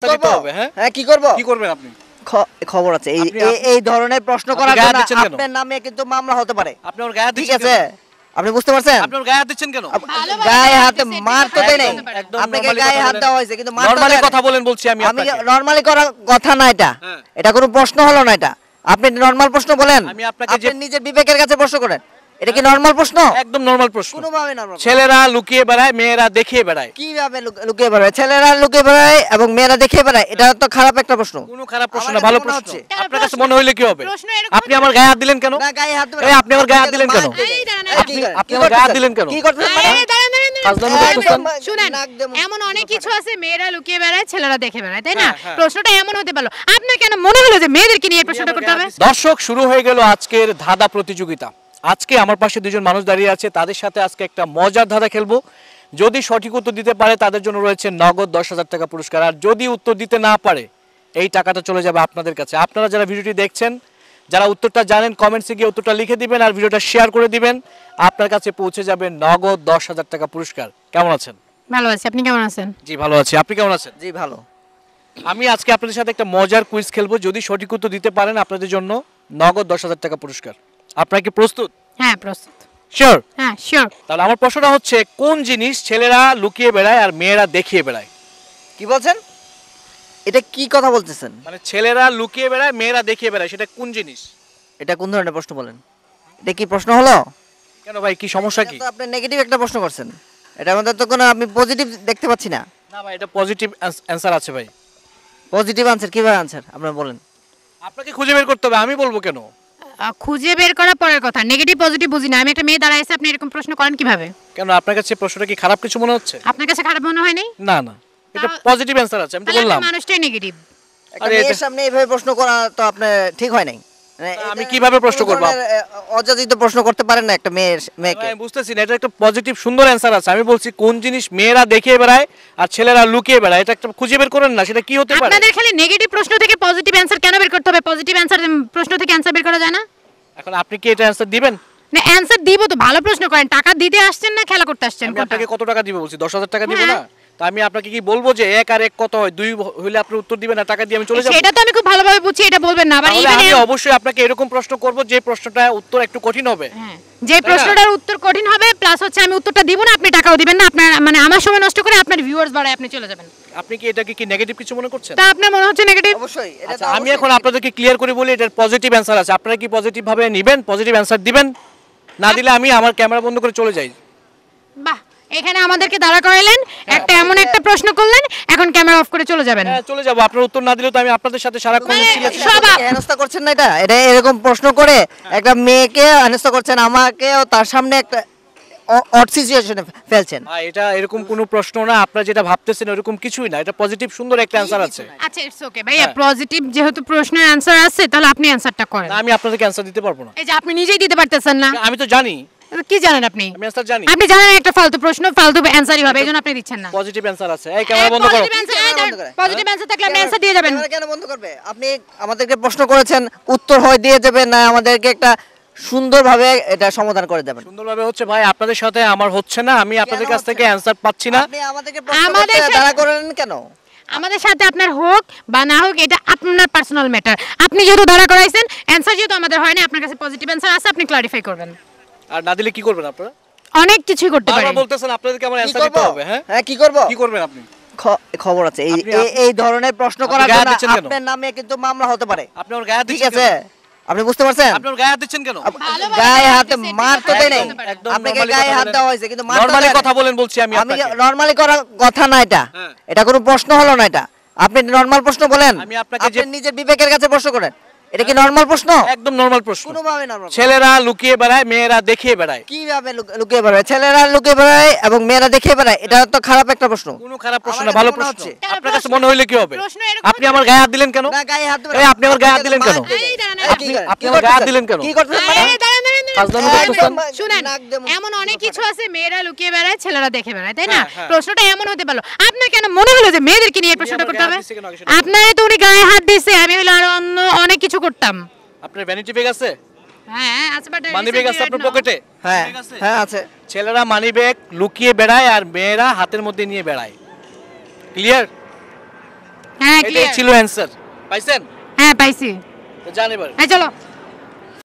আপনি বুঝতে পারছেন গায়ে হাতে মার তো আপনাকে গায়ে হাত দেওয়া হয়েছে কিন্তু কথা বলেন বলছি আমি আমি নরমালি করা কথা না এটা হ্যাঁ। এটা কোনো প্রশ্ন হলো না এটা আপনি নর্মাল প্রশ্ন বলেন আপনি নিজের বিবেকের কাছে প্রশ্ন করেন এটা কি নরমাল প্রশ্ন একদম নরমাল প্রশ্ন নরমাল ছেলেরা লুকিয়ে বেড়ায় মেয়েরা দেখিয়ে বেড়ায় কিভাবে লুকিয়ে বেড়ায় ছেলেরা লুকিয়ে বেড়ায় এবং মেয়েরা দেখিয়ে বেড়ায় এটা তো খারাপ একটা প্রশ্ন কোনো খারাপ প্রশ্ন না ভালো প্রশ্ন আপনার কাছে মনে হইলে কি হবে আপনি আমার গায়ে হাত দিলেন কেন না গায়ে হাত দিলেন আপনি আমার গায়ে হাত দিলেন কেন আপনি আমার গায়ে হাত দিলেন কেন কি মানে এমন অনেক কিছু আছে মেয়েরা লুকিয়ে বেড়ায় ছেলেরা দেখে বেড়ায় তাই না হ্যাঁ, হ্যাঁ। প্রশ্নটা এমন হতে পারলো কেন মনে হলো যে নিয়ে দর্শক শুরু হয়ে গেল আজকের ধাঁধা প্রতিযোগিতা আজকে আমার পাশে দুজন মানুষ দাঁড়িয়ে আছে তাদের সাথে আজকে একটা মজার ধারা খেলবো যদি সঠিক উত্তর দিতে পারে তাদের জন্য রয়েছে নগদ দশ হাজার টাকা পুরস্কার আর যদি উত্তর দিতে না পারে এই টাকাটা চলে যাবে আপনাদের কাছে আপনারা যারা ভিডিওটি দেখছেন যারা উত্তরটা জানেন কমেন্টসে গিয়ে উত্তরটা লিখে দিবেন আর ভিডিওটা শেয়ার করে দিবেন আপনার কাছে পৌঁছে যাবে নগদ দশ হাজার টাকা পুরস্কার কেমন আছেন ভালো আছি আপনি কেমন আছেন জি ভালো আছি আপনি কেমন আছেন জি ভালো আমি আজকে আপনাদের সাথে একটা মজার কুইজ খেলবো যদি সঠিক উত্তর দিতে পারেন আপনাদের জন্য নগদ দশ হাজার টাকা পুরস্কার আপনার কি প্রস্তুত হ্যাঁ প্রস্তুত শিওর হ্যাঁ শিওর তাহলে আমার প্রশ্নটা হচ্ছে কোন জিনিস ছেলেরা লুকিয়ে বেড়ায় আর মেয়েরা দেখিয়ে বেড়ায় কি বলছেন এটা কি কথা বলতেছেন মানে ছেলেরা লুকিয়ে বেড়ায় মেয়েরা দেখিয়ে বেড়ায় সেটা কোন জিনিস এটা কোন ধরনের প্রশ্ন বলেন এটা কি প্রশ্ন হলো কেন ভাই কি সমস্যা কি আপনি নেগেটিভ একটা প্রশ্ন করছেন এটা আমাদের তো কোনো আমি পজিটিভ দেখতে পাচ্ছি না না ভাই এটা পজিটিভ অ্যানসার আছে ভাই পজিটিভ আনসার কিভাবে আনসার আপনি বলেন আপনাকে খুঁজে বের করতে হবে আমি বলবো কেন খুঁজে বের করা পরের কথা নেগেটিভ পজিটিভ বুঝি না আমি একটা মেয়ে দাঁড়ায় আছে আপনি এরকম প্রশ্ন করেন কিভাবে কেন আপনার কাছে প্রশ্নটা কি খারাপ কিছু মনে হচ্ছে আপনার কাছে খারাপ মনে নাই না না এটা পজিটিভ অ্যানসার আছে আমি তো বললাম মানুষটাই নেগেটিভ আরে এর সামনে এইভাবে প্রশ্ন করা তো আপনার ঠিক হয় নাই মানে আমি কিভাবে প্রশ্ন করব অযাচিত প্রশ্ন করতে পারেন না একটা মেয়ের মেয়েকে আমি বুঝতেছি না এটা একটা পজিটিভ সুন্দর অ্যানসার আছে আমি বলছি কোন জিনিস মেয়েরা দেখে বেড়ায় আর ছেলেরা লুকিয়ে বেড়ায় এটা একটা খুঁজে বের করেন না সেটা কি হতে পারে আপনাদের খালি নেগেটিভ প্রশ্ন থেকে পজিটিভ অ্যানসার কেন বের করতে হবে পজিটিভ অ্যানসার প্রশ্ন থেকে অ্যানসার বের করা যায় না এখন আপনি কি এটা অ্যানসার দিবেন না অ্যানসার দিব তো ভালো প্রশ্ন করেন টাকা দিতে আসছেন না খেলা করতে আসছেন আপনাকে কত টাকা দিব বলছি দশ হাজার টাকা দিব হ্যাঁ। না তো আমি আপনাকে কি বলবো যে এক আর এক কত হয় দুই হলে আপনি উত্তর দিবেন না টাকা দিয়ে আমি চলে যাবো সেটা তো আমি খুব ভালোভাবে বুঝছি এটা বলবেন না আবার আমি অবশ্যই আপনাকে এরকম প্রশ্ন করব যে প্রশ্নটা উত্তর একটু কঠিন হবে হ্যাঁ। যে প্রশ্নটার উত্তর কঠিন হবে প্লাস হচ্ছে আমি উত্তরটা দিব না আপনি টাকাও দিবেন না আপনার মানে আমার সময় নষ্ট করে আপনার ভিউয়ার্স বাড়ায় আপনি চলে যাবেন আপনি কি এটাকে কি নেগেটিভ কিছু মনে করছেন তা আপনার মনে হচ্ছে নেগেটিভ অবশ্যই আচ্ছা আমি এখন আপনাদেরকে ক্লিয়ার করে বলি এটার পজিটিভ অ্যানসার আছে আপনারা কি পজিটিভ ভাবে নেবেন পজিটিভ অ্যানসার দিবেন না দিলে আমি আমার ক্যামেরা বন্ধ করে চলে যাই বাহ এখানে আমাদেরকে দাঁড়া করালেন একটা হ্যাঁ, এমন একটা প্রশ্ন করলেন এখন ক্যামেরা অফ করে চলে যাবেন হ্যাঁ চলে যাব আপনার উত্তর না দিলে তো আমি আপনাদের সাথে সারাক্ষণ মানে সব করছেন না এটা এটা এরকম প্রশ্ন করে একটা মেয়েকে হেনস্থা করছেন আমাকেও তার সামনে একটা অড সিচুয়েশনে ফেলছেন এটা এরকম কোনো প্রশ্ন না আপনারা যেটা ভাবতেছেন এরকম কিছুই না এটা পজিটিভ সুন্দর একটা आंसर আছে আচ্ছা इट्स পজিটিভ হ্যাঁ। যেহেতু প্রশ্নের आंसर আছে তাহলে আপনি आंसरটা করেন আমি আপনাদেরকে आंसर দিতে পারবো না এই যে আপনি নিজেই দিতে পারতেছেন না আমি তো জানি কি জানেন আপনি আমি অ্যানসার জানি আপনি জানেন একটা ফালতু প্রশ্ন ফালতু অ্যানসারই হবে এজন্য আপনি দিচ্ছেন না পজিটিভ অ্যানসার আছে এই ক্যামেরা বন্ধ করো পজিটিভ অ্যানসার থাকলে আমি অ্যানসার দিয়ে যাবেন কেন বন্ধ করবে আপনি আমাদেরকে প্রশ্ন করেছেন উত্তর হয় দিয়ে যাবেন না আমাদেরকে একটা সুন্দরভাবে এটা সমাধান করে দেবেন সুন্দরভাবে হচ্ছে ভাই আপনাদের সাথে আমার হচ্ছে না আমি আপনাদের কাছ থেকে অ্যানসার পাচ্ছি না আপনি আমাদেরকে প্রশ্ন করতে দাঁড়া করেন কেন আমাদের সাথে আপনার হোক বা না হোক এটা আপনার পার্সোনাল ম্যাটার আপনি যেহেতু দাঁড়া করাইছেন অ্যান্সার যেহেতু আমাদের হয় না আপনার কাছে পজিটিভ অ্যান্সার আছে আপনি ক্লারিফাই করবেন আর না দিলে কি করবেন আপনারা অনেক কিছু করতে পারেন আমরা বলতেছেন আপনাদেরকে আমার অ্যানসার দিতে হবে হ্যাঁ হ্যাঁ কি করব কি করবেন আপনি খবর আছে এই এই ধরনের প্রশ্ন করার জন্য আপনার নামে কিন্তু মামলা হতে পারে আপনি ওর গায়ে ঠিক আছে আপনি বুঝতে পারছেন আপনি গায়ে হাত দিচ্ছেন কেন গায়ে হাতে মার তো দেই নাই আপনাকে গায়ে হাত দেওয়া হয়েছে কিন্তু নরমালি কথা বলেন বলছি আমি আমি নরমালি করা কথা না এটা হ্যাঁ। এটা কোনো প্রশ্ন হলো না এটা আপনি নরমাল প্রশ্ন বলেন আমি আপনাকে নিজের বিবেকের কাছে প্রশ্ন করেন এটা কি নরমাল প্রশ্ন একদম নরমাল প্রশ্ন কোনোভাবে নরমাল ছেলেরা লুকিয়ে বেড়ায় মেয়েরা দেখিয়ে বেড়ায় কিভাবে লুকিয়ে বেড়ায় ছেলেরা লুকিয়ে বেড়ায় এবং মেয়েরা দেখিয়ে বেড়ায় এটা তো খারাপ একটা প্রশ্ন কোনো খারাপ প্রশ্ন না ভালো প্রশ্ন আপনার কাছে মনে হইলে কি হবে আপনি আমার গায়ে হাত দিলেন কেন না গায়ে হাত দিলেন আপনি আমার গায়ে হাত দিলেন কেন আপনি আমার গায়ে হাত দিলেন কেন কি মানে এমন অনেক কিছু আছে মেয়েরা লুকিয়ে বেড়ায় ছেলেরা দেখে বেড়ায় তাই না হ্যাঁ, হ্যাঁ। প্রশ্নটা এমন হতে পারলো আপনার কেন মনে হলো যে মেয়েদেরকে নিয়ে তো উনি গায়ে হাত দিয়েছে আমি হলো আরো অন্য কিছু করতাম আপনার ভ্যানিটি ব্যাগ আছে হ্যাঁ আছে বাট মানি ব্যাগ আছে আপনার পকেটে হ্যাঁ হ্যাঁ আছে ছেলেরা মানি ব্যাগ লুকিয়ে বেড়ায় আর মেয়েরা হাতের মধ্যে নিয়ে বেড়ায় ক্লিয়ার হ্যাঁ ক্লিয়ার ছিল অ্যানসার পাইছেন হ্যাঁ পাইছি তো জান এবার হ্যাঁ চলো